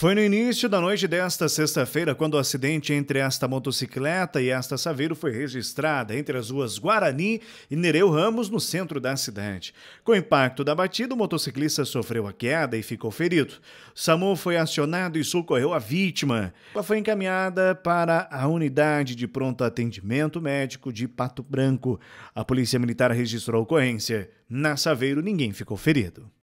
Foi no início da noite desta sexta-feira quando o acidente entre esta motocicleta e esta Saveiro foi registrado entre as ruas Guarani e Nereu Ramos, no centro da cidade. Com o impacto da batida, o motociclista sofreu a queda e ficou ferido. SAMU foi acionado e socorreu a vítima. Ela foi encaminhada para a unidade de pronto atendimento médico de Pato Branco. A Polícia Militar registrou a ocorrência. Na Saveiro, ninguém ficou ferido.